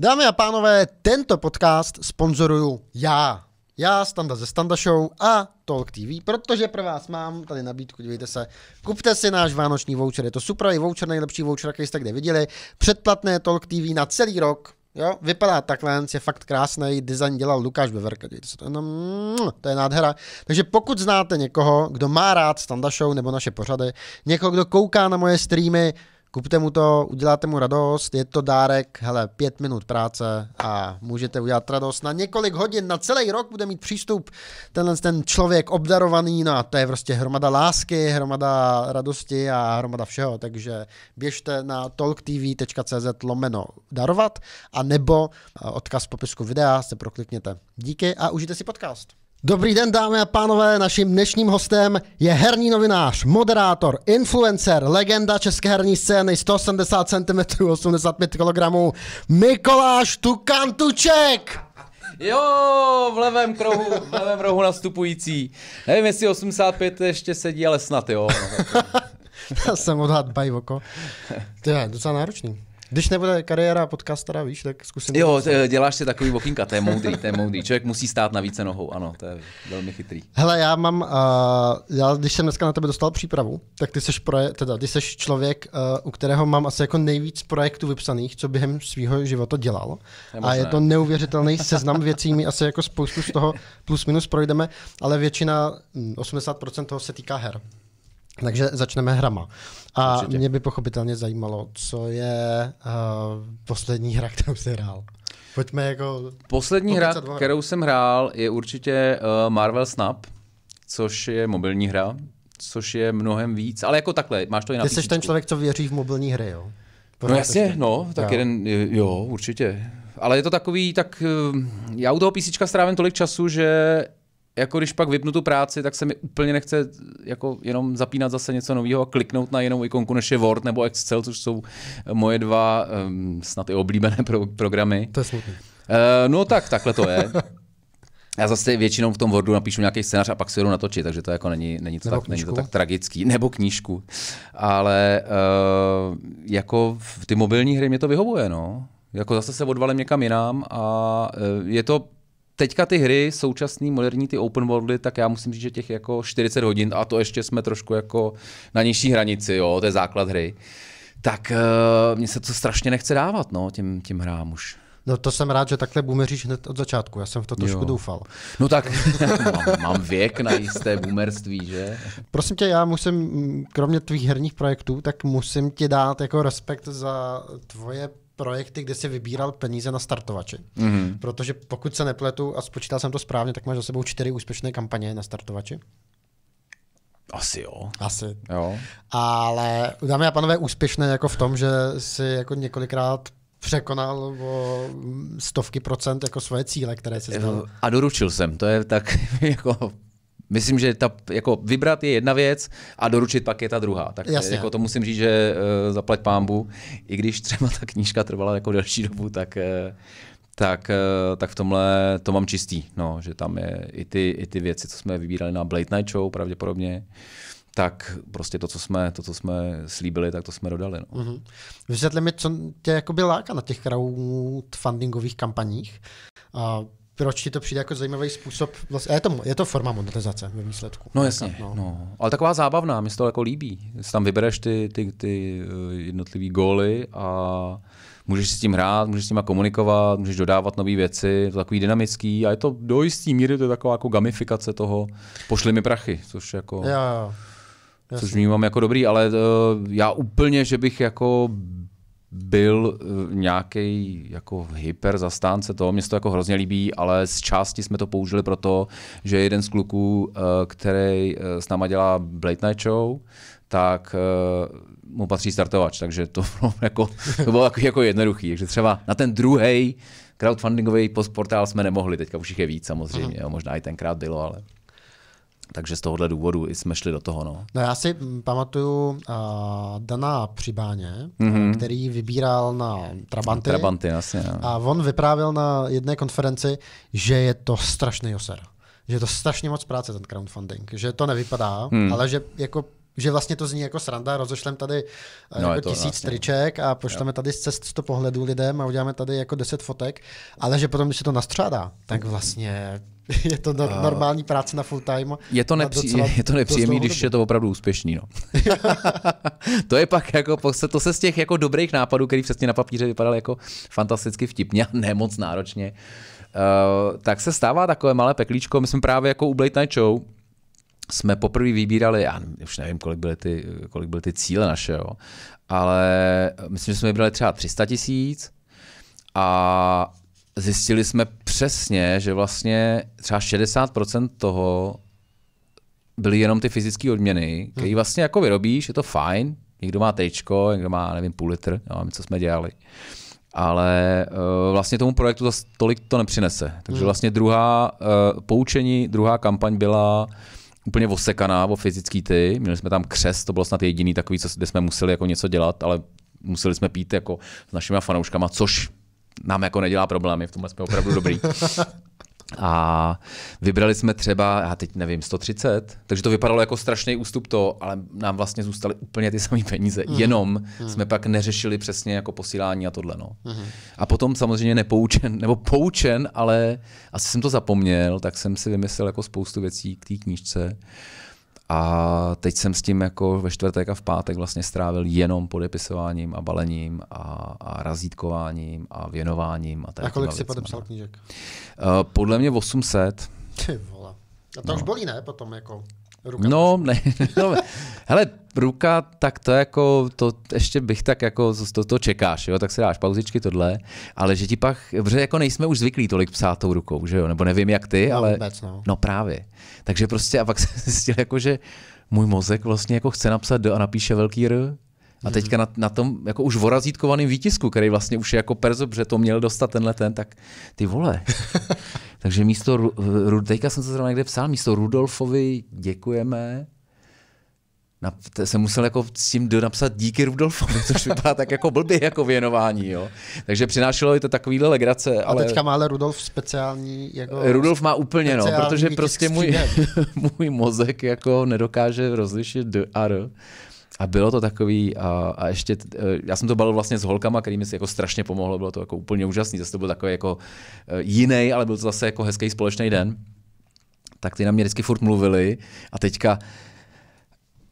Dámy a pánové, tento podcast sponzoruju já. Já, Standa ze Standa Show a Talk TV, protože pro vás mám tady nabídku, dívejte se, kupte si náš vánoční voucher, je to super, je voucher, nejlepší voucher, jaký jste kde viděli, předplatné Talk TV na celý rok, Jo, vypadá takhle, je fakt krásný, design dělal Lukáš Beverka, se to, no, mm, to je nádhera. Takže pokud znáte někoho, kdo má rád Standa Show nebo naše pořady, někoho, kdo kouká na moje streamy, Kupte mu to, uděláte mu radost, je to dárek, hele, pět minut práce a můžete udělat radost na několik hodin, na celý rok bude mít přístup tenhle ten člověk obdarovaný, no a to je prostě hromada lásky, hromada radosti a hromada všeho, takže běžte na talktv.cz lomeno darovat a nebo eh, odkaz v popisku videa se proklikněte. Díky a užijte si podcast. Dobrý den, dámy a pánové. Naším dnešním hostem je herní novinář, moderátor, influencer, legenda české herní scény 180 cm, 85 kg, Mikoláš Tukantuček. Jo, v levém krohu, v levém rohu nastupující. Nevím, jestli 85 ještě sedí, ale snad jo. Já jsem odhad bajvoko. To je docela náročný. Když nebude kariéra podcastera, víš, tak zkusím. Jo, eh, děláš si takový walking to je moudrý, to je moudrý. Člověk musí stát na více nohou, ano, to je velmi chytrý. Hele, já mám, uh, já když jsem dneska na tebe dostal přípravu, tak ty jsi, proje, teda, ty seš člověk, uh, u kterého mám asi jako nejvíc projektů vypsaných, co během svého života dělal. A je to neuvěřitelný seznam věcí, my asi jako spoustu z toho plus minus projdeme, ale většina, 80% hm, toho se týká her. Takže začneme hrama. A Určitě. mě by pochopitelně zajímalo, co je uh, poslední hra, kterou jsi hrál. Pojďme jako... Poslední hra, kterou jsem hrál, je určitě uh, Marvel Snap, což je mobilní hra, což je mnohem víc, ale jako takhle, máš to i na Ty jsi ten člověk, co věří v mobilní hry, jo? No Pořád no jasně, no, tak jo. jeden, jo, určitě. Ale je to takový, tak eh, já u toho písíčka strávím tolik času, že jako když pak vypnu tu práci, tak se mi úplně nechce jako jenom zapínat zase něco nového a kliknout na jinou ikonku, než je Word nebo Excel, což jsou eh, moje dva um, snad i oblíbené pro- programy. To je smutné. Uh, eh, no tak, takhle to je. Já zase většinou v tom Wordu napíšu nějaký scénář a pak si jdu natočit, takže to jako není, není, to, tak, není to tak tragický. Nebo knížku. Ale uh, jako v ty mobilní hry mě to vyhovuje, no. Jako zase se odvalím někam jinam a uh, je to teďka ty hry, současné, moderní, ty open worldy, tak já musím říct, že těch jako 40 hodin, a to ještě jsme trošku jako na nižší hranici, jo, to je základ hry, tak uh, mně se to strašně nechce dávat, no, tím tím hrám už. No to jsem rád, že takhle boomeříš hned od začátku, já jsem v to trošku jo. doufal. No tak mám, mám věk na jisté boomerství, že? Prosím tě, já musím, mm, kromě tvých herních projektů, tak musím ti dát jako respekt za tvoje projekty, kde si vybíral peníze na startovači. Mm-hmm. Protože pokud se nepletu a spočítal jsem to správně, tak máš za sebou čtyři úspěšné kampaně na startovači. Asi jo. Asi. Jo. Ale dámy a panové, úspěšné jako v tom, že si jako několikrát překonal o stovky procent jako svoje cíle, které se eh, znal. A doručil jsem, to je tak jako Myslím, že ta, jako vybrat je jedna věc a doručit pak je ta druhá. Tak Jasně. jako to musím říct, že e, zaplať pámbu, i když třeba ta knížka trvala jako delší dobu, tak, e, tak, e, tak v tomhle to mám čistý, no, že tam je i ty, i ty věci, co jsme vybírali na Blade Night Show pravděpodobně, tak prostě to, co jsme, to, co jsme slíbili, tak to jsme dodali. No. Mm-hmm. Vysvětli mi, co tě jakoby láká na těch crowdfundingových kampaních. A proč ti to přijde jako zajímavý způsob? Vlastně, je, to, je to forma monetizace ve výsledku. No jasně, no. no. ale taková zábavná, mi to jako líbí. Jsi tam vybereš ty, ty, ty eh, jednotlivý góly a můžeš s tím hrát, můžeš s tím komunikovat, můžeš dodávat nové věci, to takový dynamický a je to do jistý míry to je taková jako gamifikace toho, pošli mi prachy, což jako... Já, já, Jasný. Což vnímám jako dobrý, ale uh, já úplně, že bych jako byl eh, nějaký jako hyper zastánce toho, mě se to jako hrozně líbí, ale z části jsme to použili proto, že jeden z kluků, eh, který eh, s náma dělá Blade Night Show, tak mu patří startovač, takže to bylo jako, to bylo jako, jako jednoduchý. Takže třeba na ten druhý crowdfundingový postportál jsme nemohli, teďka už jich je víc samozřejmě, jo, možná i tenkrát bylo, ale... Takže z tohohle důvodu jsme šli do toho. No, no já si pamatuju uh, Dana Přibáně, mm-hmm. který vybíral na Trabanty. Trabanty, jasně. No. A on vyprávěl na jedné konferenci, že je to strašný oser. Že je to strašně moc práce, ten crowdfunding. Že to nevypadá, hmm. ale že jako že vlastně to zní jako sranda, rozešlem tady eh, no, jako to, tisíc vlastně. triček a pošleme jo. tady z cest 100 pohledů lidem a uděláme tady jako 10 fotek, ale že potom, když se to nastřádá, tak vlastně je to no, uh, normální práce na full time. Je to, nepří, docela, je to nepříjemný, když je to opravdu úspěšný. No. to je pak jako, to se z těch jako dobrých nápadů, který přesně na papíře vypadal jako fantasticky vtipně a nemoc náročně, uh, tak se stává takové malé peklíčko. My jsme právě jako u Blade Night Show jsme poprvé vybírali, já už nevím, kolik byly ty, kolik byly ty cíle naše, jo, ale myslím, že jsme vybrali třeba 300 tisíc a zjistili jsme přesně, že vlastně třeba 60% toho byly jenom ty fyzické odměny, které hmm. vlastně jako vyrobíš, je to fajn, někdo má tričko, někdo má, nevím, půl litr, jo, co jsme dělali. Ale uh, vlastně tomu projektu zase tolik to nepřinese. Takže hmm. vlastně druhá uh, poučení, druhá kampaň byla, uh, úplně osekaná o fyzický ty. Měli jsme tam křes, to bylo snad jediný takový, co, kde jsme museli jako něco dělat, ale museli jsme pít jako s našimi fanouškama, což nám jako nedělá problémy, v tomhle jsme opravdu dobrý. A vybrali jsme třeba, já teď nevím, 130, takže to vypadalo jako strašný ústup to, ale nám vlastně zůstaly úplně ty samé peníze, mm. jenom mm. jsme pak neřešili přesně jako posílání a tohle. No. Mm. A potom samozřejmě nepoučen, nebo poučen, ale asi jsem to zapomněl, tak jsem si vymyslel jako spoustu věcí k té knížce. A teď jsem s tím jako ve čtvrtek a v pátek vlastně strávil jenom podepisováním a balením a, a razítkováním a věnováním. A, a kolik jsi podepsal knížek? Uh, podle mě 800. Ty vole. A to no. už bolí, ne? Potom jako. Ruka no, ne, no, hele, ruka, tak to jako, to ještě bych tak jako, to, to čekáš, jo, tak si dáš pauzičky tohle, ale že ti pak, že jako nejsme už zvyklí tolik psát tou rukou, že jo, nebo nevím jak ty, no, ale, vůbec, no. no právě, takže prostě a pak jsem zjistil jako, že můj mozek vlastně jako chce napsat a napíše velký R, a mhm. teďka na, na tom jako už vorazítkovaném výtisku, který vlastně už je jako perzo, protože to měl dostat tenhle ten, tak ty vole. Takže místo, teďka jsem se zrovna někde psal, místo Rudolfovi děkujeme, na, jsem musel jako s tím napsat díky Rudolfovi, což vypadá tak jako blbě jako věnování, jo. Takže přinášelo je to takovýhle legrace. Ale... teďka má ale Rudolf speciální jako... Rudolf má úplně, no, protože prostě můj, můj mozek jako nedokáže rozlišit D a R. A bylo to takový, a, a ještě, e, já jsem to balil vlastně s holkama, který mi jako strašně pomohlo, bylo to jako úplně úžasný, zase to byl takový jako e, jiný, ale byl to zase jako hezký společný den. Tak ty na mě vždycky furt mluvili a teďka,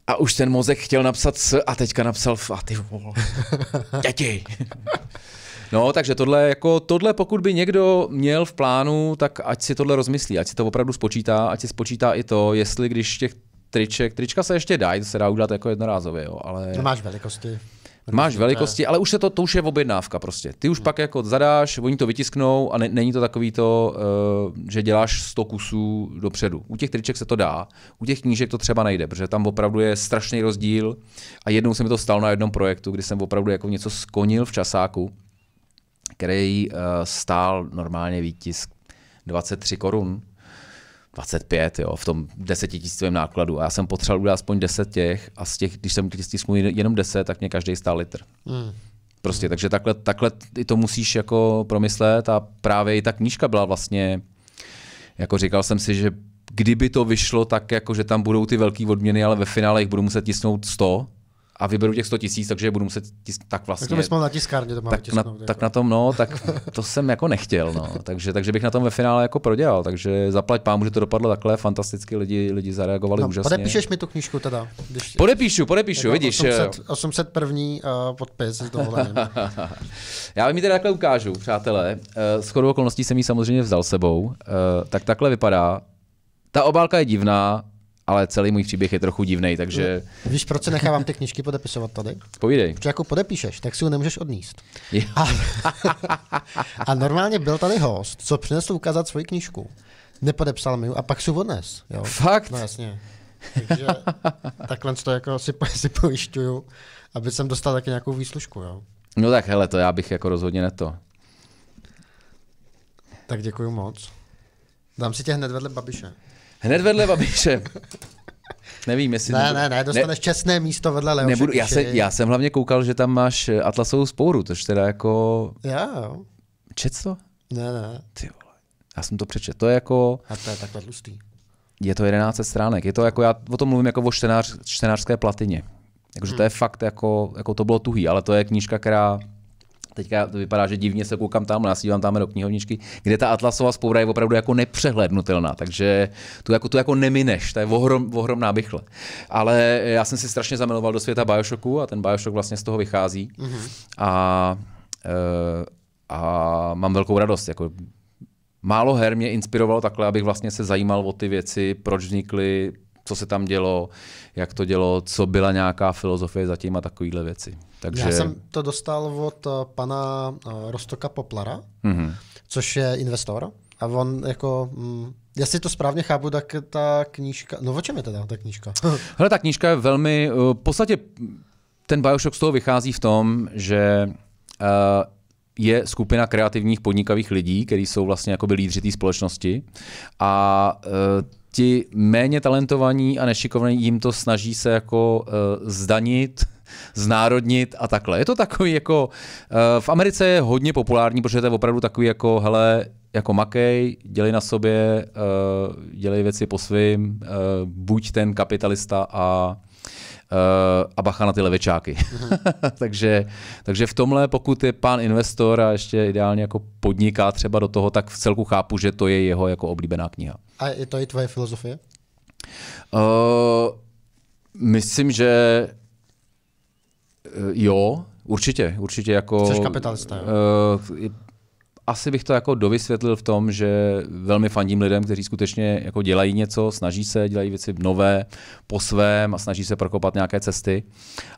a už ten mozek chtěl napsat s a teďka napsal f a ty vole. Děti. No, takže tohle, jako, tohle, pokud by někdo měl v plánu, tak ať si tohle rozmyslí, ať si to opravdu spočítá, ať si spočítá i to, jestli když těch triček. Trička se ještě dá, to se dá udělat jako jednorázově, jo, ale... No máš velikosti. Máš velikosti, ale už se to, to už je objednávka prostě. Ty už hmm. pak jako zadáš, oni to vytisknou a ne, není to takový to, uh, že děláš 100 kusů dopředu. U těch triček se to dá, u těch knížek to třeba nejde, protože tam opravdu je strašný rozdíl a jednou se mi to stalo na jednom projektu, kdy jsem opravdu jako něco skonil v časáku, který uh, stál normálně výtisk 23 korun 25 jo, v tom desetitisícovém nákladu. A já jsem potřeboval udělat aspoň 10 těch a z těch, když jsem stisknul jenom 10, tak mě každý stál litr. Hmm. Prostě, hmm. takže takhle, takhle i to musíš jako promyslet a právě i ta knížka byla vlastně, jako říkal jsem si, že kdyby to vyšlo tak, jako že tam budou ty velké odměny, ale ve finále jich budu muset tisknout 100, a vyberu těch 100 tisíc, takže budu muset tisk, tak vlastně. Tak to vlastně na tiskárně to tak, na, jako. tak na tom, no, tak to jsem jako nechtěl, no. takže, takže bych na tom ve finále jako prodělal, takže zaplať pán, že to dopadlo takhle, fantasticky lidi, lidi zareagovali no, úžasně. Podepíšeš mi tu knížku teda? Když... Podepíšu, podepíšu, jako vidíš. 800, 801 uh, podpis s Já vám ji teda takhle ukážu, přátelé. Uh, eh, s okolností jsem ji samozřejmě vzal sebou, uh, tak takhle vypadá. Ta obálka je divná, ale celý můj příběh je trochu divný, takže... Mm. Víš, proč se nechávám ty knižky podepisovat tady? Povídej. Protože jako podepíšeš, tak si ho nemůžeš odníst. A, a normálně byl tady host, co přinesl ukázat svoji knižku. Nepodepsal mi ju a pak si ho odnes. Jo? Fakt? No jasně. Takže takhle to jako si, si pojišťuju, aby jsem dostal taky nějakou výslužku. Jo? No tak hele, to já bych jako rozhodně ne to. Tak děkuji moc. Dám si tě hned vedle Babiše. Hned vedle Babiše. Nevím, jestli... Ne, nebudu... ne, ne, dostaneš ne, čestné místo vedle Leoše. Nebudu, já, se, já jsem hlavně koukal, že tam máš eh, Atlasovou spouru, tož teda jako... Já, jo. Čet to? Ne, ne. Ty vole. Já jsem to přečet. To je jako... A to je takhle tlustý. Je to 11 stránek. Je to jako, já o tom mluvím jako o čtenář, čtenářské platině. Jakože hmm. to je fakt jako, jako to bylo tuhý, ale to je knížka, která teďka to vypadá, že divně se koukám tam, nasívám tam do knihovničky, kde ta atlasová spoura je opravdu jako nepřehlednutelná, takže tu jako, tu jako nemineš, to je ohrom, ohromná bychle. Ale já jsem si strašně zamiloval do světa Bioshocku a ten Bioshock vlastně z toho vychází. Mm-hmm. A, eh, a mám velkou radost, jako Málo her mě inspirovalo takhle, abych vlastně se zajímal o ty věci, proč vznikly, co se tam dělo, jak to dělo, co byla nějaká filozofie za tím a takovýhle věci. Takže... Já jsem to dostal od eh, pana eh, Rostoka Poplara, mm-hmm. což je investor. A on jako, mm, jestli to správně chápu, tak ta knížka, no o čem je teda ta knížka? Hele, ta knížka je velmi, eh, v podstatě ten Bioshock z toho vychází v tom, že je skupina kreativních podnikavých lidí, kteří jsou vlastně jakoby lídři té společnosti a ti méně talentovaní a nešikovaní jim to snaží se jako uh, zdanit, znárodnit a takhle. Je to takový jako, uh, v Americe je hodně populární, protože to je opravdu takový jako, hele, jako makej, dělej na sobě, uh, dělej věci po svým, uh, buď ten kapitalista a Uh, a bacha na ty levičáky. takže, takže v tomhle, pokud je pán investor a ještě ideálně jako podniká třeba do toho, tak v celku chápu, že to je jeho jako oblíbená kniha. A je to i tvoje filozofie? Uh, myslím, že uh, jo, určitě, určitě jako... Jsi kapitalista, jo? Uh, asi bych to jako dovysvětlil v tom, že velmi fandím lidem, kteří skutečně jako dělají něco, snaží se, dělají věci nové po svém a snaží se prokopat nějaké cesty.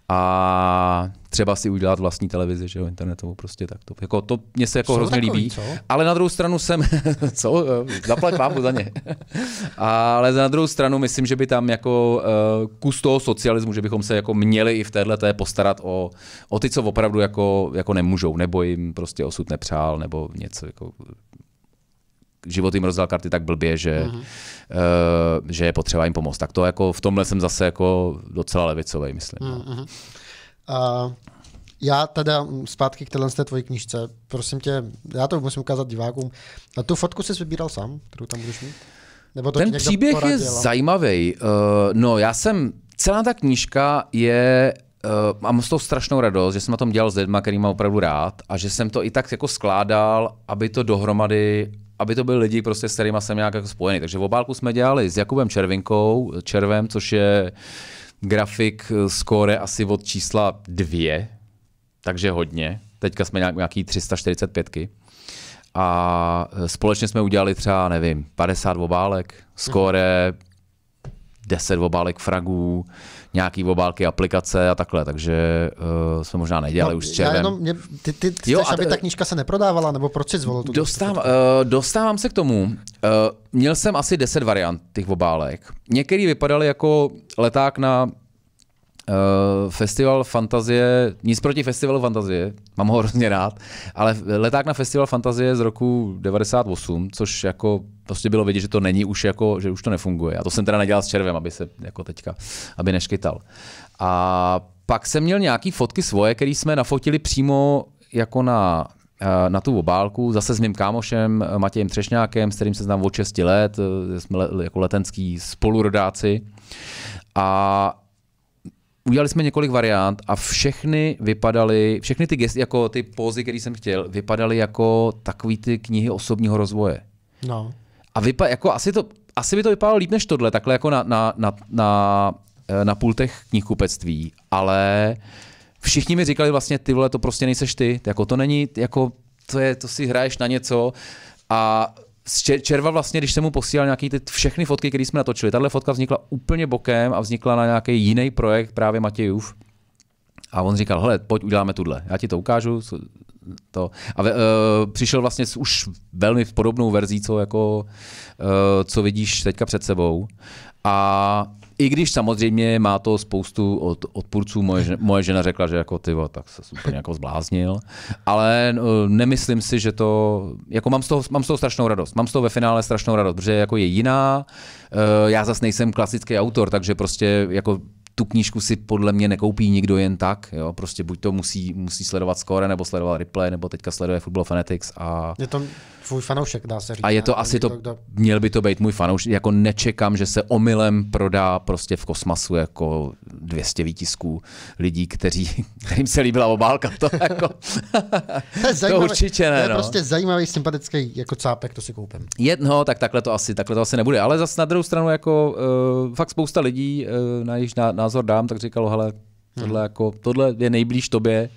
A třeba si udělat vlastní televizi, že jo, internetovou prostě tak to. Jako, to mě se jako Jsou hrozně takový, líbí. Co? Ale na druhou stranu jsem, co, eh, zaplať vám za ně. ale na druhou stranu myslím, že by tam jako eh, kus toho socialismu, že bychom se jako měli i v téhle té postarat o, o ty, co opravdu jako, jako nemůžou, nebo jim prostě osud nepřál, nebo něco jako život jim rozdal karty tak blbě, že, uh-huh. uh, že je potřeba jim pomoct. Tak to jako v tomhle jsem zase jako docela levicový, myslím. Uh-huh. No. Mhm, mhm. A já teda zpátky k téhle té tvojí knižce, prosím tě, já to musím ukázat divákům. A tu fotku jsi vybíral sám, kterou tam budeš mít? Nebo to Ten příběh poradil? je zajímavý. Uh, eh, no, já jsem, celá ta knížka je Uh, mám s tou strašnou radost, že jsem na tom dělal s lidmi, který mám opravdu rád a že jsem to i tak jako skládal, aby to dohromady aby to byly lidi, prostě, s kterými jsem nějak jako spojený. Takže v obálku jsme dělali s Jakubem Červinkou, Červem, což je uh, grafik eh, skóre asi od čísla dvě, takže hodně. Teďka jsme nějak, nějaký 345. A eh, společně jsme udělali třeba, nevím, 50 obálek, skóre, mm 10 obálek fragů, nějaký obálky aplikace a takhle, takže uh, jsme možná nedělali no, už s červen. Já jenom, mě, ty, ty chceš, jo, a aby ta knížka se neprodávala, nebo proč jsi zvolil tu dostávám, uh, Dostávám se k tomu. Uh, měl jsem asi 10 variant těch obálek. Některý vypadaly jako leták na Eh, festival Fantazie, nic proti festivalu Fantazie, mám ho hrozně rád, ale leták na festival Fantazie z roku 98, což jako prostě bylo vidět, že to není už jako, že už to nefunguje. A to jsem teda nedělal s červem, aby se jako teďka, aby neškytal. A pak jsem měl nějaký fotky svoje, které jsme nafotili přímo jako na eh, na tu obálku, zase s mým kámošem eh, Matějem Třešňákem, s kterým se znám od 6 let, jsme le, jako letenský spolurodáci. A udělali jsme několik variant a všechny vypadaly, všechny ty gesty, jako ty pózy, které jsem chtěl, vypadaly jako takový ty knihy osobního rozvoje. No. A vypa- jako asi, to, asi by to vypadalo líp než tohle, takhle jako na, na, na, na, eh, na pultech knihkupectví, ale všichni mi říkali vlastně, ty vole, to prostě nejseš ty, jako to není, jako to, je, to si hraješ na něco a Červa vlastně, když jsem mu posílal nějaký ty všechny fotky, které jsme natočili, tahle fotka vznikla úplně bokem a vznikla na nějaký jiný projekt právě Matějův. A on říkal, hele, pojď uděláme tuhle, já ti to ukážu. To. A uh, přišel vlastně s už velmi podobnou verzí, co, jako, uh, co vidíš teďka před sebou. A i když samozřejmě má to spoustu od, odpůrců, moje, moje žena řekla, že jako ty, tak se úplně jako zbláznil, ale no, nemyslím si, že to, jako mám z, toho, mám z toho strašnou radost, mám z toho ve finále strašnou radost, protože jako je jiná, eh, já zase nejsem klasický autor, takže prostě jako tu knížku si podle mě nekoupí nikdo jen tak, jo, prostě buď to musí, musí sledovat score, nebo sledoval replay, nebo teďka sleduje Football Fanatics a... Je to tvůj fanoušek, dá se říct. A je to ne? asi to, to kdo... měl by to být můj fanoušek, jako nečekám, že se omylem prodá prostě v kosmasu jako 200 výtisků lidí, kteří, kterým se líbila obálka, to jako... to, zajímavý, to určitě ne, to je no. prostě zajímavý, sympatický jako cápek, to si koupím. Jedno, tak takhle to asi, takhle to asi nebude, ale zase na druhou stranu jako uh, fakt spousta lidí uh, na, na, názor dám, tak říkalo, hele, Tohle, hmm. jako, tohle je nejblíž tobě,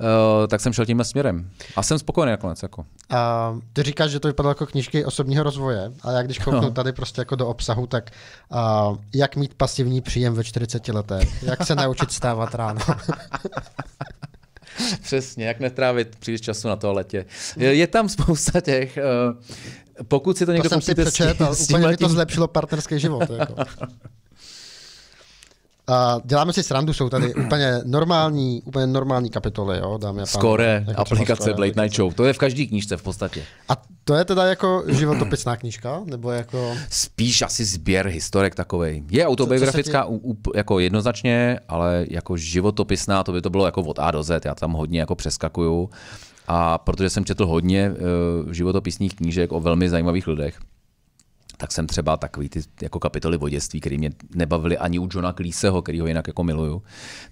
uh, tak jsem šel tímhle směrem. A jsem spokojený nakonec. Jako. Uh, ty říkáš, že to vypadalo jako knížky osobního rozvoje, ale já když kouknu no. tady prostě jako do obsahu, tak uh, jak mít pasivní příjem ve 40 letech, jak se naučit stávat ráno. Přesně, jak netrávit příliš času na toaletě. Je, je tam spousta těch, uh, pokud si to někdo to jsem si přečet, s, tím, úplně tím... to zlepšilo partnerský život. Jako. děláme si srandu, jsou tady úplně normální, úplně normální kapitoly, jo, dámy a pánové. Skore, jako aplikace skore, Blade Night Show, to je v každé knížce v podstatě. A to je teda jako životopisná knížka, nebo jako... Spíš asi sběr historek takovej. Je autobiografická co, co ti... jako jednoznačně, ale jako životopisná, to by to bylo jako od A do Z, já tam hodně jako přeskakuju. A protože jsem četl hodně uh, eh, životopisních knížek o velmi zajímavých lidech, tak jsem třeba takový ty jako kapitoly voděství, dětství, které mě nebavily ani u Johna Cleeseho, který ho jinak jako miluju,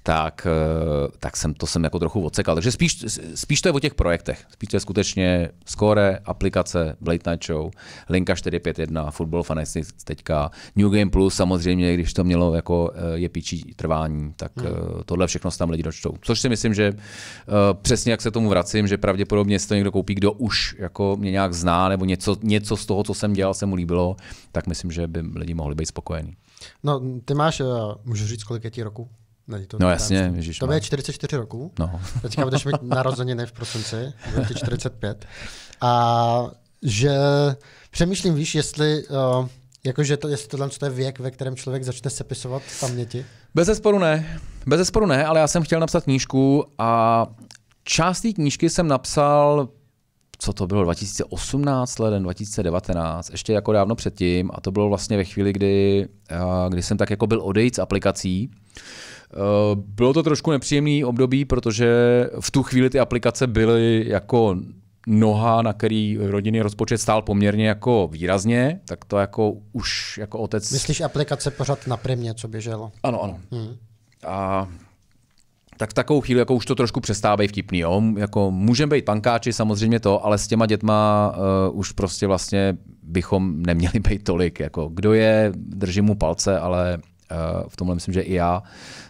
tak, eh, tak jsem to jsem jako trochu odsekal. Takže spíš, spíš to je o těch projektech. Spíš to je skutečně score, aplikace, Blade Night Show, Linka 451, Football Fanatics teďka, New Game Plus samozřejmě, když to mělo jako eh, je píčí trvání, tak hmm. Eh, tohle všechno se tam lidi dočtou. Což si myslím, že přesně jak se tomu vracím, že pravděpodobně si to někdo koupí, kdo už jako mě nějak zná, nebo něco, něco z toho, co jsem dělal, se mu líbilo tak myslím, že by lidi mohli být spokojení. No, ty máš, eh, můžu říct, kolik je ti roku? Není to no jasně, Ježíš. To no. je 44 roku. No. Teďka budeš mít narozeniny v prosinci, bude ti 45. A že přemýšlím, víš, jestli eh, Jakože to, jestli tohle to je věk, ve kterém člověk začne sepisovat paměti? Bez zesporu ne. Bez zesporu ne, ale já jsem chtěl napsat knížku a část té knížky jsem napsal co to bylo, 2018, leden 2019, ještě jako dávno předtím, a to bylo vlastně ve chvíli, kdy, eh, kdy jsem tak jako byl odejít z aplikací. Eh, bylo to trošku nepříjemný období, protože v tu chvíli ty aplikace byly jako noha, na který rodinný rozpočet stál poměrně jako výrazně, tak to jako už jako otec... Myslíš aplikace pořád na primě, co běželo? Ano, ano. Hmm. A tak v takovou chvíli jako už to trošku přestávají vtipný. Jo? Jako můžeme být pankáči, samozřejmě to, ale s těma dětma uh, už prostě vlastně bychom neměli být tolik. Jako, kdo je, držím mu palce, ale uh, v tomhle myslím, že i já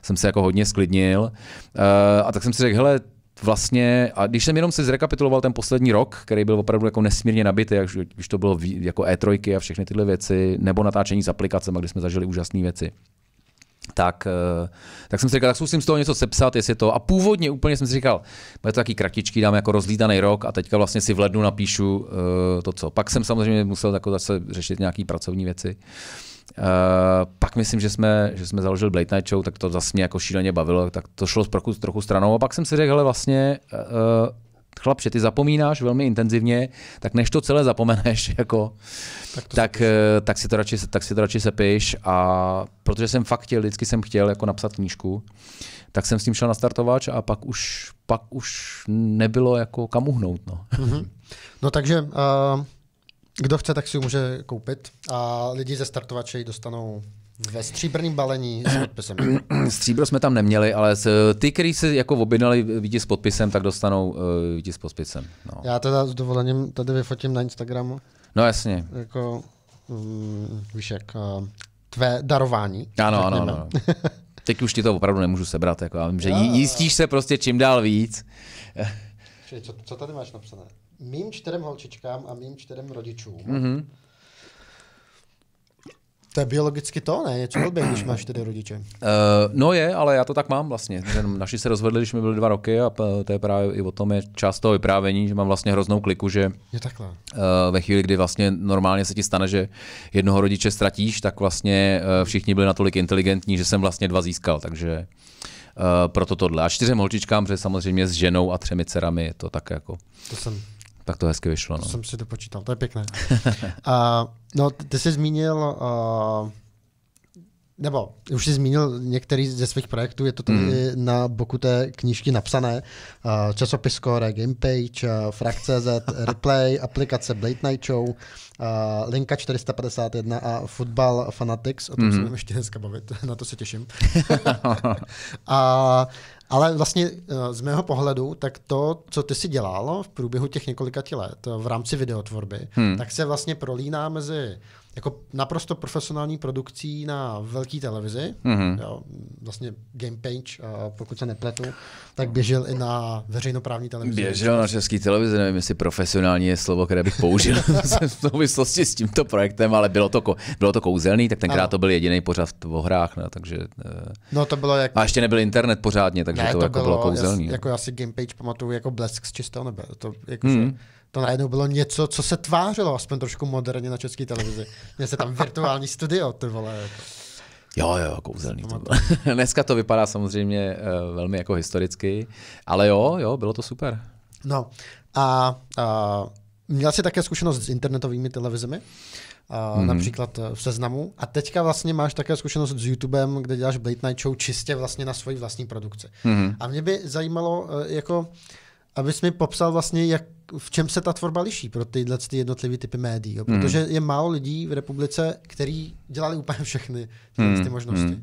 jsem se jako hodně sklidnil. Uh, a tak jsem si řekl, hele, vlastně, a když jsem jenom si zrekapituloval ten poslední rok, který byl opravdu jako nesmírně nabitý, jak, když to bylo jako E3 a všechny tyhle věci, nebo natáčení s aplikacemi, kdy jsme zažili úžasné věci, tak, eh, tak jsem si říkal, tak zkusím z toho něco sepsat, jestli to. A původně úplně jsem si říkal, bude to taky kratičký, dám jako rozlídaný rok a teďka vlastně si v lednu napíšu uh, to, co. Pak jsem samozřejmě musel jako zase řešit nějaké pracovní věci. Uh, pak myslím, že jsme, že jsme založili Blade Night Show, tak to zase mě jako šíleně bavilo, tak to šlo z trochu, trochu stranou. A pak jsem si řekl, hele, vlastně uh, chlapče, ty zapomínáš velmi intenzivně, tak než to celé zapomeneš, jako, tak, to tak, se no. eh, tak, si to radši, tak si to radši sepiš. A protože jsem fakt chtěl, vždycky jsem chtěl jako napsat knížku, tak jsem s tím šel na startovač a pak už, pak už nebylo jako kam uhnout. No, mm-hmm. no takže uh, kdo chce, tak si ho může koupit a lidi ze startovače ji dostanou ve stříbrném balení s podpisem. Stříbro jsme tam neměli, ale ty, kteří se jako objednali vítěz s podpisem, tak dostanou uh, eh, vítěz s podpisem. No. Já teda s dovolením tady vyfotím na Instagramu. No jasně. Jako, um, víš jak, uh, tvé darování. Ano, ano, ano. Teď už ti to opravdu nemůžu sebrat. Jako já vím, že já, jistíš se prostě čím dál víc. Co, co tady máš napsané? Mým čtyřem holčičkám a mým čtyřem rodičům. Mm-hmm to je biologicky to, ne? Něco blbě, když máš tedy rodiče. Uh, no je, ale já to tak mám vlastně. Ten, naši se rozvedli, když mi byli dva roky a eh, to je právě i o tom je část toho vyprávění, že mám vlastně hroznou kliku, že je takhle. Uh, ve chvíli, kdy vlastně normálně se ti stane, že jednoho rodiče ztratíš, tak vlastně uh, všichni byli natolik inteligentní, že jsem vlastně dva získal, takže uh, proto tohle. A čtyřem holčičkám, že samozřejmě s ženou a třemi dcerami je to tak jako. To jsem tak to hezky vyšlo. No. To jsem si dopočítal, to je pěkné. uh, no, ty jsi zmínil uh, nebo už jsi zmínil některý ze svých projektů, je to tady mm. na boku té knížky napsané. Eh, časopis Core, Gamepage, eh, Frak.cz, Replay, aplikace Blade Night Show, eh, Linka 451 a Football Fanatics, o tom mm. se hmm. ještě dneska bavit, na to se těším. a, ale vlastně z mého pohledu, tak to, co ty si dělal v průběhu těch několika let v rámci videotvorby, mm. tak se vlastně prolíná mezi jako naprosto profesionální produkcí na velké televizi. Mm-hmm. Jo, vlastně Gamepage, pokud se nepletu, tak běžel i na veřejnoprávní televizi. Běžel na české televizi, nevím, jestli profesionální je slovo, které bych použil v souvislosti s tímto projektem, ale bylo to, bylo to kouzelný, tak tenkrát ano. to byl jediný pořád v hrách. No, takže, eh, no, to bylo jak... A ještě nebyl internet pořádně, takže ne, to, to jako bylo, jako bylo kouzelný. Jas, no. jako já si Page pamatuju jako blesk z čistého nebe. To, jako, mm. že to najednou bylo něco, co se tvářilo aspoň trošku moderně na české televizi. Měl se tam virtuální studio, ty vole. Jo, jo, kouzelný to bylo. Dneska to vypadá samozřejmě eh, velmi jako historicky, ale jo, jo, bylo to super. No a, a měl jsi také zkušenost s internetovými televizemi? Uh, mm. například eh, v seznamu. A teďka vlastně máš také zkušenost s YouTubem, kde děláš Blade Night Show čistě vlastně na svoji vlastní produkci. Mm. A mě by zajímalo, eh, jako abys mi popsal vlastně, jak, v čem se ta tvorba liší pro tyhle ty jednotlivé typy médií. Jo? Mhm. Protože je málo lidí v republice, kteří dělali úplně všechny tyhle mhm, ty možnosti. Hmm.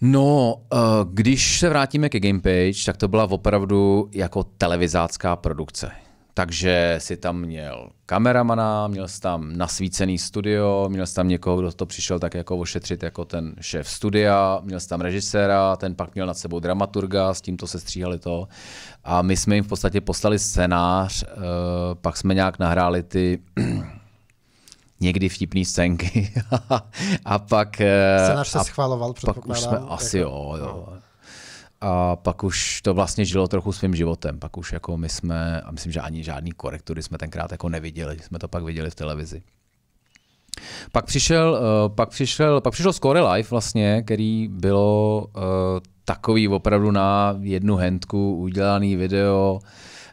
No, eh, když se vrátíme ke Gamepage, tak to byla opravdu jako televizácká produkce. Takže si tam měl kameramana, měl jsi tam nasvícený studio, měl jsi tam někoho, kdo to přišel tak jako ošetřit jako ten šéf studia, měl jsi tam režiséra, ten pak měl nad sebou dramaturga, s tímto se stříhali to. A my jsme jim v podstatě poslali scénář, eh, pak jsme nějak nahráli ty někdy vtipný scénky. a pak... Eh, scénář se a, schvaloval, pak už jsme Asi jako... jo, jo. No a pak už to vlastně žilo trochu svým životem. Pak už jako my jsme, a myslím, že ani žádný korektury jsme tenkrát jako neviděli, jsme to pak viděli v televizi. Pak přišel, eh, pak přišel, pak přišel Score Life vlastně, který bylo eh, takový opravdu na jednu hentku udělaný video,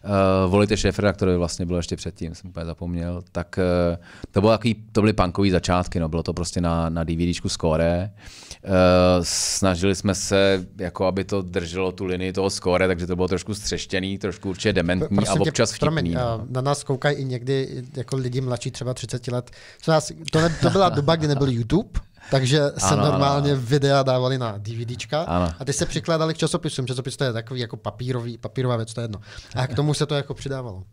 uh, eh, volíte šéf který vlastně bylo ještě předtím, jsem úplně zapomněl, tak uh, to, bylo takový, to byly punkový začátky, no, bylo to prostě na, na DVDčku score. Uh, eh, snažili jsme se, jako aby to drželo tu linii toho score, takže to bylo trošku střeštěný, trošku určitě dementní Prosím a občas tě, vtipný. Promiň, no. Na nás koukají i někdy jako lidi mladší třeba 30 let. To, nás, to, ne, to byla doba, kdy nebyl YouTube, takže ano, se normálně ano. videa dávali na DVDčka ano. a ty se přikládali k časopisům. Časopis to je takový jako papírový, papírová věc, to je jedno. A k tomu se to jako přidávalo.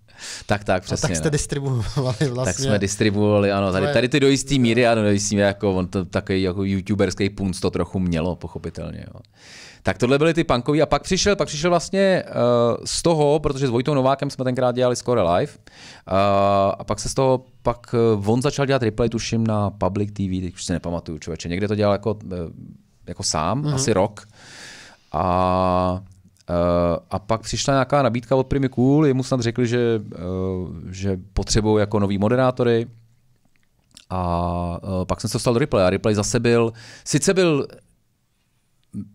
Tak, tak, no, přesně. A tak jste no. distribuovali vlastně. Tak jsme distribuovali, ano. Tady, tady ty do jistý míry, ano, do jistý míry, jako on to takový jako youtuberský punc to trochu mělo, pochopitelně. Jo. Tak tohle byly ty punkový a pak přišel, pak přišel vlastně uh, z toho, protože s Vojtou Novákem jsme tenkrát dělali skoro Live uh, a pak se z toho, pak uh, on začal dělat replay tuším na Public TV, teď už si nepamatuju člověče, někde to dělal jako, uh, jako sám, mm-hmm. asi rok a Uh, a pak přišla nějaká nabídka od Primi Cool, jemu snad řekli, že, uh, že potřebují jako nový moderátory, a uh, pak jsem se dostal do Replay a Replay zase byl, sice byl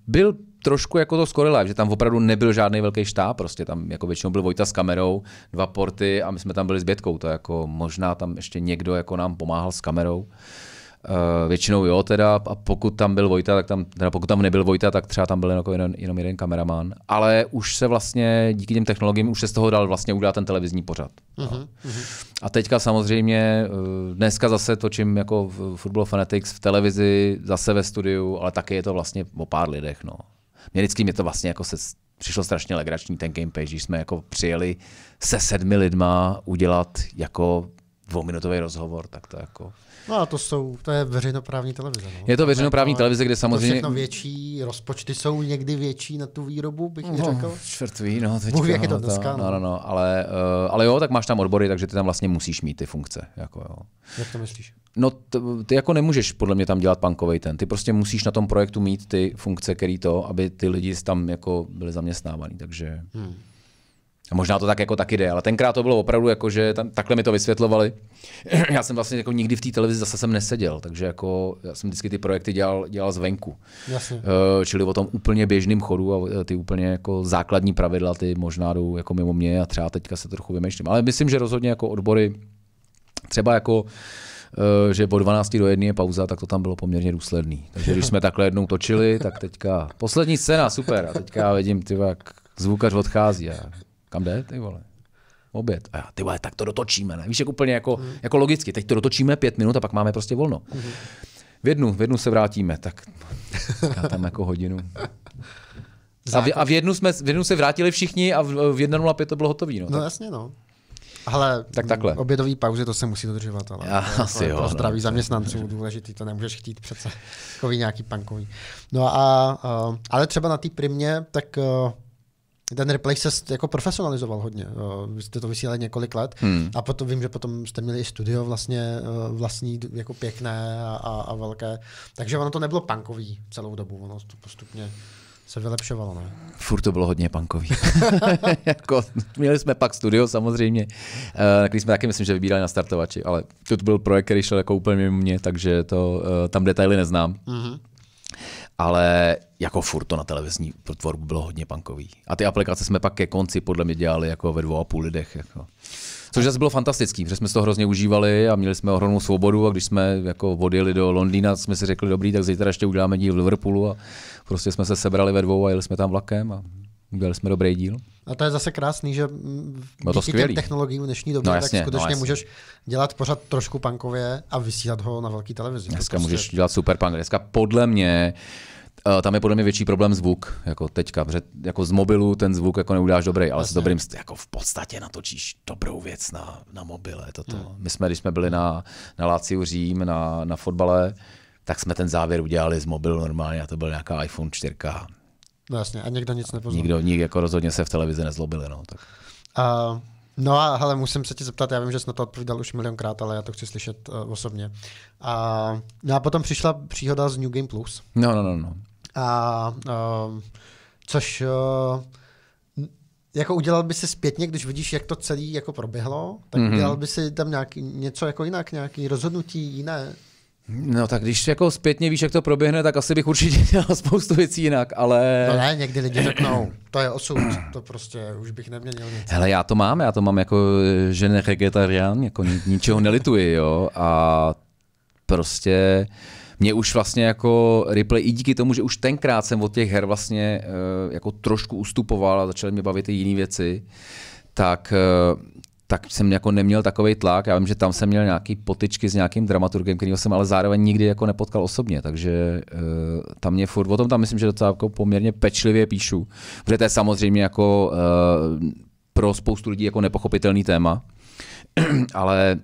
byl trošku jako to Score Live, že tam opravdu nebyl žádný velký štáb, prostě tam jako většinou byl Vojta s kamerou, dva porty a my jsme tam byli s Bětkou, to jako možná tam ještě někdo jako nám pomáhal s kamerou. Uh, většinou jo teda, a pokud tam byl Vojta, tak tam, teda pokud tam nebyl Vojta, tak třeba tam byl jen, jako jen, jenom jeden kameraman. Ale už se vlastně díky těm technologiím už se z toho dal vlastně udělat ten televizní pořad. Uh-huh, uh-huh. A teďka samozřejmě, eh, dneska zase točím jako v Football Fanatics v televizi, zase ve studiu, ale taky je to vlastně o pár lidech. No mě vždycky mě to vlastně jako se přišlo strašně legrační ten gamepage, když jsme jako přijeli se sedmi lidma udělat jako dvouminutový rozhovor, tak to jako No a to jsou, to je veřejnoprávní televize. No. Je to veřejnoprávní no, televize, kde samozřejmě... To větší, rozpočty jsou někdy větší na tu výrobu, bych no, řekl. Čertví, no. Teďka, Bůh, jak je to no, dneska. No, no, no, no ale, uh, ale jo, tak máš tam odbory, takže ty tam vlastně musíš mít ty funkce. Jako, jo. Jak to myslíš? No, t- ty jako nemůžeš podle mě tam dělat punkový ten. Ty prostě musíš na tom projektu mít ty funkce, který to, aby ty lidi tam jako byli zaměstnávaní. Takže... Hmm. A možná to tak jako taky jde, ale tenkrát to bylo opravdu jako, že tam, takhle mi to vysvětlovali. já jsem vlastně jako nikdy v té televizi zase jsem neseděl, takže jako já jsem vždycky ty projekty dělal, dělal zvenku. Jasně. Eh, čili o tom úplně běžným chodu a eh, ty úplně jako základní pravidla, ty možná jdou jako mimo mě a třeba teďka se trochu vymýšlím. Ale myslím, že rozhodně jako odbory třeba jako eh, že po 12 do 1 je pauza, tak to tam bylo poměrně důsledný. Takže když jsme takhle jednou točili, tak teďka poslední scéna, super. A teďka vidím, ty jak zvukař odchází. A kam jde, ty vole? oběd. A já, ty vole, tak to dotočíme, ne? Víš, jak úplně jako, mm. jako logicky. Teď to dotočíme pět minut a pak máme prostě volno. Mm. V jednu, v jednu se vrátíme, tak já tam jako hodinu. A v, a v, jednu, jsme, v jednu se vrátili všichni a v, v 1.05 to bylo hotové. No, no tak. jasně, no. Ale tak takhle. obědový pauze to se musí dodržovat, ale Já, to, jako asi jako jo, pro no. zdraví no. zaměstnanců důležitý, to nemůžeš chtít přece takový nějaký pankový. No a, ale třeba na té primě, tak eh, ten replay se jako profesionalizoval hodně. Vy jste to vysílali několik let hmm. a potom vím, že potom jste měli i studio vlastně eh, vlastní, jako pěkné a, a, velké. Takže ono to nebylo punkový celou dobu, ono to postupně se vylepšovalo, ne? No. Furt to bylo hodně punkový. jako, měli jsme pak studio samozřejmě, eh, na který jsme taky myslím, že vybírali na startovači, ale to byl projekt, který šel jako úplně mimo mě, takže to, eh, tam detaily neznám. Mm-hmm ale jako furt to na televizní tvorbu bylo hodně punkový. A ty aplikace jsme pak ke konci podle mě dělali jako ve dvou a půl lidech. Jako. Což zase bylo fantastický, protože jsme to hrozně užívali a měli jsme ohromnou svobodu a když jsme jako odjeli do Londýna, jsme si řekli dobrý, tak zítra ještě uděláme díl v Liverpoolu a prostě jsme se sebrali ve dvou a jeli jsme tam vlakem a Udělali jsme dobrý díl. A to je zase krásný, že no to díky těm technologiím v dnešní době no, jasně, tak no skutečně no, můžeš dělat pořád trošku punkově a vysílat ho na velký televizi. Dneska prostě... můžeš dělat super punk. Dneska podle mě eh, tam je podle mě větší problém zvuk, jako teďka, protože jako z mobilu ten zvuk jako neudáš dobrý, ale Jasně. s dobrým, jako v podstatě natočíš dobrou věc na, na mobile. Toto. Hmm. My jsme, když jsme byli na, na Láciu Řím, na, na fotbale, tak jsme ten závěr udělali z mobilu normálně a to byl nějaká iPhone 4. No jasně, a někdo nic nepoznal. Nikdo, nikdo jako rozhodně se v televizi nezlobil, No, tak. A, no a hele, musím se ti zeptat, já vím, že jsi na to odpovídal už milionkrát, ale já to chci slyšet uh, osobně. A no a potom přišla příhoda z New Game Plus. No, no, no. no. A, uh, což uh, jako udělal by si zpětně, když vidíš, jak to celé jako proběhlo, tak mm-hmm. udělal by si tam nějaký, něco jako jinak, nějaký rozhodnutí jiné? No tak když jako zpětně víš, jak to proběhne, tak asi bych určitě dělal spoustu věcí jinak, ale... No ne, někdy lidi řeknou, to je osud, to prostě už bych neměnil nic. Hele, já to mám, já to mám jako eh, žene vegetarián, jako ničeho nelituji, jo, a prostě mě už vlastně jako replay, i díky tomu, že už tenkrát jsem od těch her vlastně eh, jako trošku ustupoval a začaly mě bavit i jiné věci, tak eh, tak jsem jako neměl takový tlak. Já vím, že tam jsem měl nějaký potičky s nějakým dramaturgem, kterého jsem ale zároveň nikdy jako nepotkal osobně, takže uh, tam mě furt o tom tam myslím, že docela jako poměrně pečlivě píšu, protože to je samozřejmě jako uh, pro spoustu lidí jako nepochopitelný téma, ale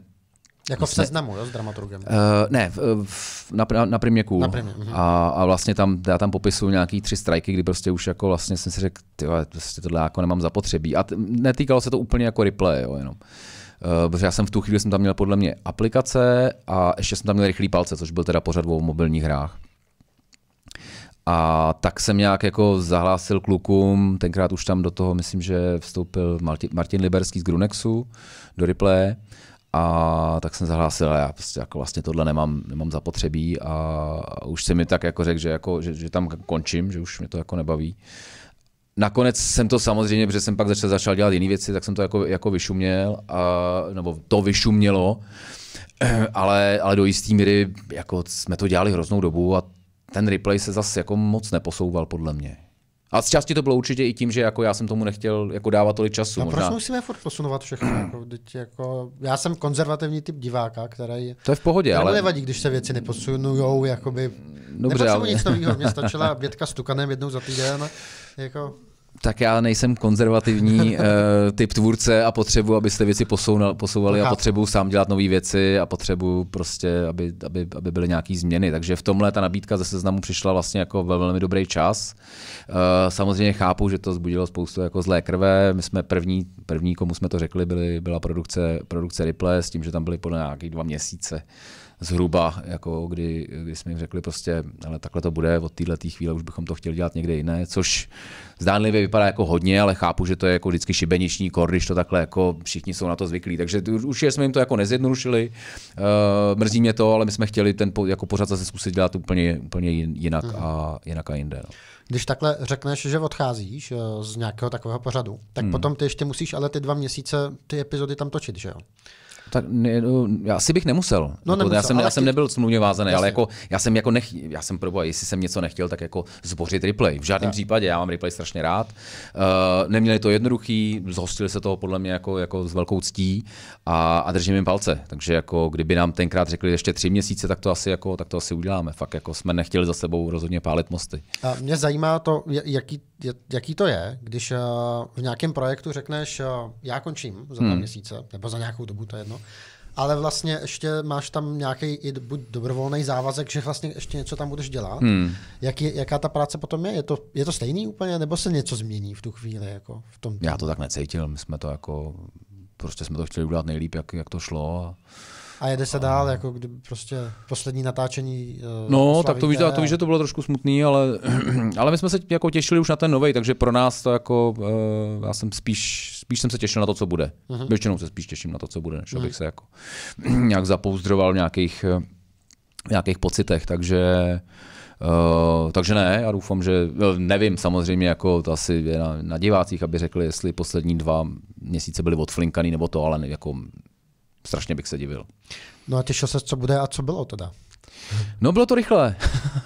jako vlastně, v seznamu, jo, s dramaturgem? Uh, ne, v, v, na, na, na priměku. Na primě, mhm. a, a vlastně tam, já tam popisuju nějaký tři strajky, kdy prostě už jako vlastně jsem si řekl, ty prostě tohle jako nemám zapotřebí. A t- netýkalo se to úplně jako replay, jo, jenom. Uh, protože já jsem v tu chvíli jsem tam měl podle mě aplikace a ještě jsem tam měl rychlý palce, což byl teda pořad v mobilních hrách. A tak jsem nějak jako zahlásil klukům, tenkrát už tam do toho, myslím, že vstoupil Martin Liberský z Grunexu do Ripley a tak jsem zahlásil, já prostě jako vlastně tohle nemám, nemám zapotřebí a už se mi tak jako řekl, že, jako, že, že tam končím, že už mě to jako nebaví. Nakonec jsem to samozřejmě, protože jsem pak začal, začal dělat jiné věci, tak jsem to jako, jako vyšuměl, a, nebo to vyšumělo, ale, ale do jisté míry jako jsme to dělali hroznou dobu a ten replay se zase jako moc neposouval podle mě. A z části to bylo určitě i tím, že jako já jsem tomu nechtěl jako dávat tolik času. No, možná... proč musíme furt posunovat všechno? jako, jako, já jsem konzervativní typ diváka, který... To je v pohodě, ale... nevadí, když se věci neposunujou, jakoby... Dobře, ale... nic nového, mě stačila bětka s tukanem jednou za týden. Jako tak já nejsem konzervativní uh, typ tvůrce a potřebuji, abyste věci posounal, posouvali Aha. a potřebuji sám dělat nové věci a potřebuji prostě, aby, aby, aby byly nějaké změny. Takže v tomhle ta nabídka ze seznamu přišla vlastně jako ve velmi dobrý čas. Uh, samozřejmě chápu, že to zbudilo spoustu jako zlé krve. My jsme první, první komu jsme to řekli, byly, byla produkce, produkce Ripple s tím, že tam byly po nějakých dva měsíce zhruba, jako kdy, kdy jsme jim řekli prostě, ale takhle to bude, od této chvíle už bychom to chtěli dělat někde jiné, což zdánlivě vypadá jako hodně, ale chápu, že to je jako vždycky šibeniční kor, když to takhle jako všichni jsou na to zvyklí. Takže už jsme jim to jako nezjednodušili, uh, mrzí mě to, ale my jsme chtěli ten po, jako pořád zase zkusit dělat úplně, úplně jinak, mhm. a, jinak a jinde. No. Když takhle řekneš, že odcházíš eh, z nějakého takového pořadu, tak hmm. potom ty ještě musíš ale ty dva měsíce ty epizody tam točit, že jo? Tak ne, no, já asi bych nemusel. No, jako, nemusel já jsem, já jsem ty... nebyl smluvně vázaný, ale jako, já jsem jako nech, já jsem proboval, jestli jsem něco nechtěl, tak jako zbořit replay. V žádném tak. případě, já mám replay strašně rád. Uh, neměli to jednoduchý, zhostili se toho podle mě jako, jako s velkou ctí a, a držím jim palce. Takže jako kdyby nám tenkrát řekli ještě tři měsíce, tak to asi jako, tak to asi uděláme. Fakt jako jsme nechtěli za sebou rozhodně pálit mosty. A mě zajímá to, jaký jaký to je, když eh, v nějakém projektu řekneš, eh, já končím za dva hmm. měsíce, nebo za nějakou dobu, to je jedno, ale vlastně ještě máš tam nějaký i buď dobrovolný závazek, že vlastně ještě něco tam budeš dělat. Hmm. Jak je, jaká ta práce potom je? Je to, je to stejný úplně, nebo se něco změní v tu chvíli? Jako v tom Já to tak necítil, my jsme to jako, prostě jsme to chtěli udělat nejlíp, jak, jak to šlo. A a jede se dál, jako kdy prostě poslední natáčení. Eh, no, no, tak to víš, a... to víš, že to bylo trošku smutný, ale, ale my jsme se jako těšili už na ten nový, takže pro nás to jako, uh, já jsem spíš, spíš jsem se těšil na to, co bude. Uh-huh. Většinou se spíš těším na to, co bude, než abych uh-huh. se jako nějak zapouzdroval v nějakých, eh, v nějakých pocitech, takže Uh, takže ne, já doufám, že no, nevím, samozřejmě jako to asi je na, na divácích, aby řekli, jestli poslední dva měsíce byly odflinkaný nebo to, ale jako Strašně bych se divil. No a těšil se, co bude a co bylo teda? No bylo to rychle.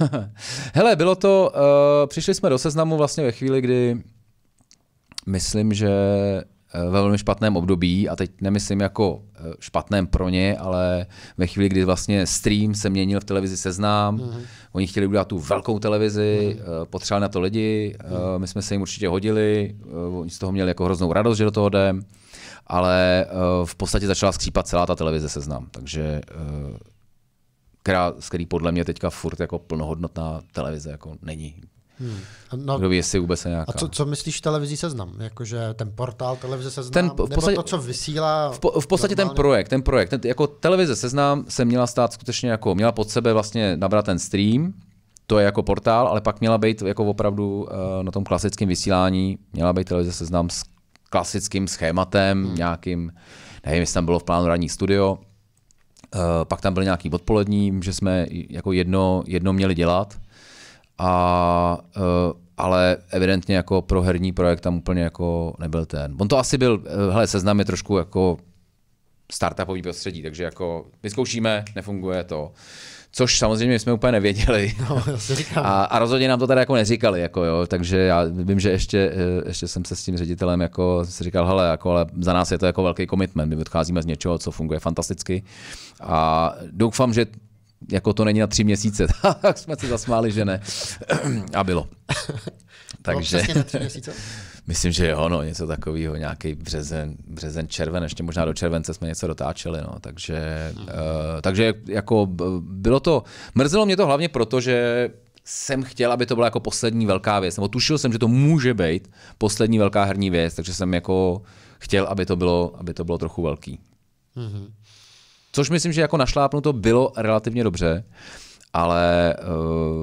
Hele, bylo to, uh, přišli jsme do seznamu vlastně ve chvíli, kdy myslím, že eh, ve velmi špatném období, a teď nemyslím jako eh, špatném pro ně, ale ve chvíli, kdy vlastně stream se měnil v televizi seznám, mm-hmm. oni chtěli udělat tu velkou televizi, mm-hmm. potřebovali na to lidi, mm-hmm. my jsme se jim určitě hodili, oni z toho měli jako hroznou radost, že do toho jdeme ale eh, v podstatě začala skřípat celá ta televize seznam, takže eh, která, z který podle mě teďka furt jako plnohodnotná televize jako není. Hmm. No, Kdo ví, jestli vůbec nějaká. A co, co myslíš televizí seznam? Jakože ten portál televize seznam, ten, v podstatě, nebo to, co vysílá? V, po, v podstatě normálně? ten projekt, ten projekt, ten, jako televize seznam se měla stát skutečně jako, měla pod sebe vlastně nabrat ten stream, to je jako portál, ale pak měla být jako opravdu uh, na tom klasickém vysílání, měla být televize seznam s klasickým schématem, hmm. nějakým, nevím, jestli tam bylo v plánu ranní studio, Uh, pak tam byl nějaký odpolední, že jsme jako jedno, jedno měli dělat, a, uh, ale evidentně jako pro herní projekt tam úplně jako nebyl ten. On to asi byl, eh, hele, seznam je trošku jako startupový prostředí, takže jako vyzkoušíme, nefunguje to což samozřejmě jsme úplně nevěděli. No, a, a rozhodně nám to teda jako neříkali, jako jo, takže já vím, že ještě, eh, ještě jsem se s tím ředitelem jako si říkal, hele, jako, ale za nás je to jako velký komitment. my odcházíme z něčeho, co funguje fantasticky a doufám, že jako to není na tři měsíce, tak jsme se zasmáli, že ne. A bylo. Takže, no, na tři měsíce? myslím, že jo, no, něco takového, nějaký březen, březen, červen, ještě možná do července jsme něco dotáčeli, no, takže, hmm. uh, takže jako eh, bylo to, mrzelo mě to hlavně proto, že jsem chtěl, aby to byla jako poslední velká věc, nebo tušil jsem, že to může být poslední velká herní věc, takže jsem jako chtěl, aby to bylo, aby to bylo trochu velký. Mm-hmm. Což myslím, že jako našlápnuto bylo relativně dobře ale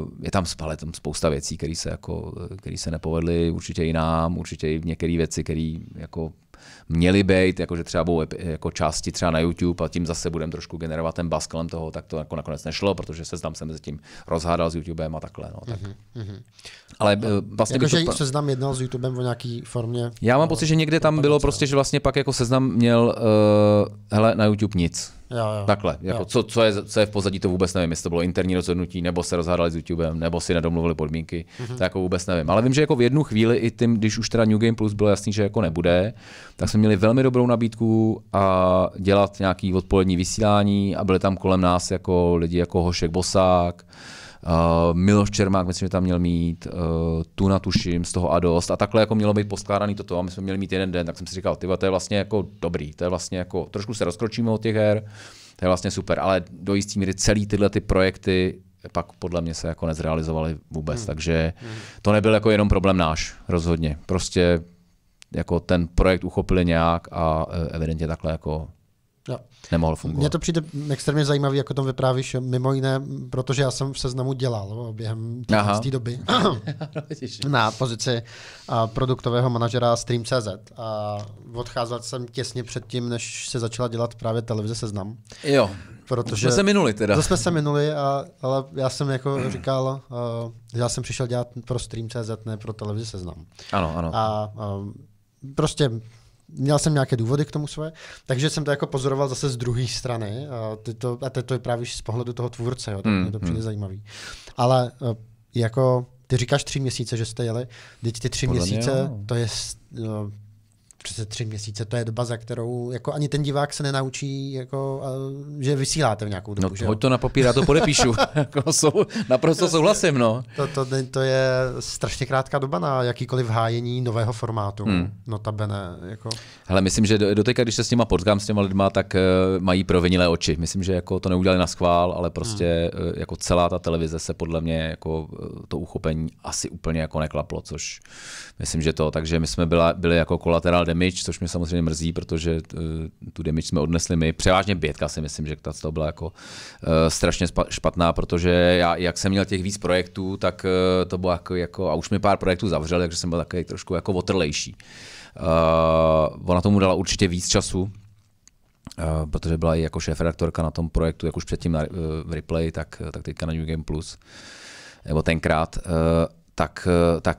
uh, je tam spále tam spousta věcí, které se, jako, eh, který se nepovedly určitě i nám, určitě i některé věci, které jako měly být, jako že třeba budou jako části třeba na YouTube a tím zase budeme trošku generovat ten bas kolem toho, tak to jako nakonec nešlo, protože tam jsem mezi tím rozhádal s YouTubem a takhle. No, tak. mm-hmm. Ale a, eh, vlastně jako, že to... seznam jednal s YouTubem o nějaký formě? Já mám pocit, že někde tam bylo prostě, že vlastně pak jako seznam měl uh, hele, na YouTube nic Jo, jo. Takhle. Jako jo. Co, co, je, co je v pozadí, to vůbec nevím, jestli to bylo interní rozhodnutí, nebo se rozhádali s YouTubem, nebo si nedomluvili podmínky, mm-hmm. to jako vůbec nevím. Ale vím, že jako v jednu chvíli i tím, když už teda New Game Plus bylo jasný, že jako nebude, tak jsme měli velmi dobrou nabídku a dělat nějaký odpolední vysílání a byly tam kolem nás jako lidi jako Hošek Bosák, Uh, Miloš Čermák, myslím, že tam měl mít, uh, tu natuším, z toho a dost. A takhle jako mělo být poskládaný toto. A my jsme měli mít jeden den, tak jsem si říkal, ty to je vlastně jako dobrý, to je vlastně jako, trošku se rozkročíme od těch her, to je vlastně super, ale do jistý míry celý tyhle ty projekty pak podle mě se jako nezrealizovaly vůbec, hmm. takže hmm. to nebyl jako jenom problém náš, rozhodně. Prostě jako ten projekt uchopili nějak a eh, evidentně takhle jako jo. nemohl fungovat. Mně to přijde extrémně zajímavý, jako tom vyprávíš, mimo jiné, protože já jsem v seznamu dělal během té doby na pozici produktového manažera Stream.cz a odcházel jsem těsně před tím, než se začala dělat právě televize Seznam. Jo, protože jsme se minuli teda. To jsme se minuli, a, ale já jsem jako hmm. říkal, uh, já jsem přišel dělat pro Stream.cz, ne pro televize Seznam. Ano, ano. A um, prostě měl jsem nějaké důvody k tomu své, takže jsem to jako pozoroval zase z druhé strany. A ty to, a to je právě z pohledu toho tvůrce, jo, tak mm, mě to přijde mm. zajímavý. Ale eh, jako ty říkáš tři měsíce, že jste jeli, teď ty tři Podle měsíce, mě, to je eh, přece tři měsíce, to je doba, za kterou jako ani ten divák se nenaučí, jako, že vysíláte v nějakou dobu. No, že? hoď to na papír, já to podepíšu. Jako, no, naprosto souhlasím. No. To, to, to, je strašně krátká doba na jakýkoliv hájení nového formátu. Hmm. Notabene. Jako... Hele, myslím, že do, doteďka, když se s těma potkám, s těma lidma, tak uh, mají provinilé oči. Myslím, že jako to neudělali na schvál, ale prostě hmm. uh, jako celá ta televize se podle mě jako uh, to uchopení asi úplně jako neklaplo, což myslím, že to. Takže my jsme byla, byli jako kolaterál damage, což mě samozřejmě mrzí, protože eh, tu damage jsme odnesli my. Převážně bětka si myslím, že ta to byla jako uh, strašně špatná, protože já, jak jsem měl těch víc projektů, tak uh, to bylo jako, jako, a už mi pár projektů zavřel, takže jsem byl takový trošku jako otrlejší. Uh, ona tomu dala určitě víc času, Uh, protože byla i jako šéf-redaktorka na tom projektu, jak už předtím na uh, replay, tak, tak teďka na New Game Plus, nebo tenkrát, uh, tak, tak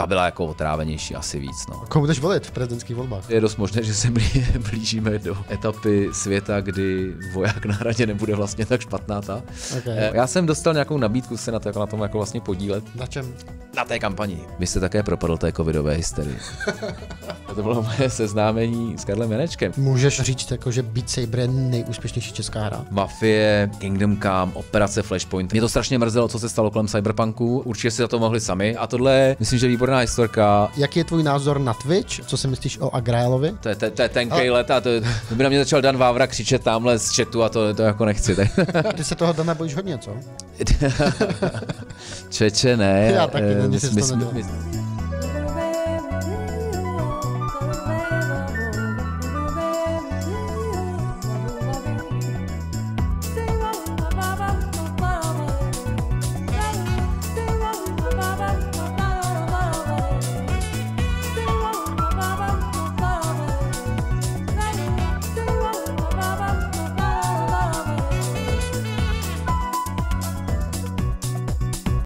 ta byla jako otrávenější asi víc. No. Komu budeš volit v prezidentských volbách? Je dost možné, že se blí, blížíme do etapy světa, kdy voják na hradě nebude vlastně tak špatná ta. Okay. Eh, já jsem dostal nějakou nabídku se na, to, na tom jako vlastně podílet. Na čem? Na té kampani. Vy jste také propadl té covidové hysterii. to bylo moje seznámení s Karlem Janečkem. Můžeš říct, jako, že Beat Saber je nejúspěšnější česká hra? Mafie, Kingdom Come, Operace Flashpoint. Mě to strašně mrzelo, co se stalo kolem Cyberpunku. Určitě si za to mohli sami. A tohle, myslím, že výbor výborná historka. Jaký je tvůj názor na Twitch? Co si myslíš o Agraelovi? To je, to, to je tenkej Ale... let a to, to by na mě začal Dan Vávra křičet tamhle z chatu a to, to jako nechci. Tak. Ty se toho Dana bojíš hodně, co? Čeče, ne. Já taky, eh, my, my, my, my, my, my, my, my,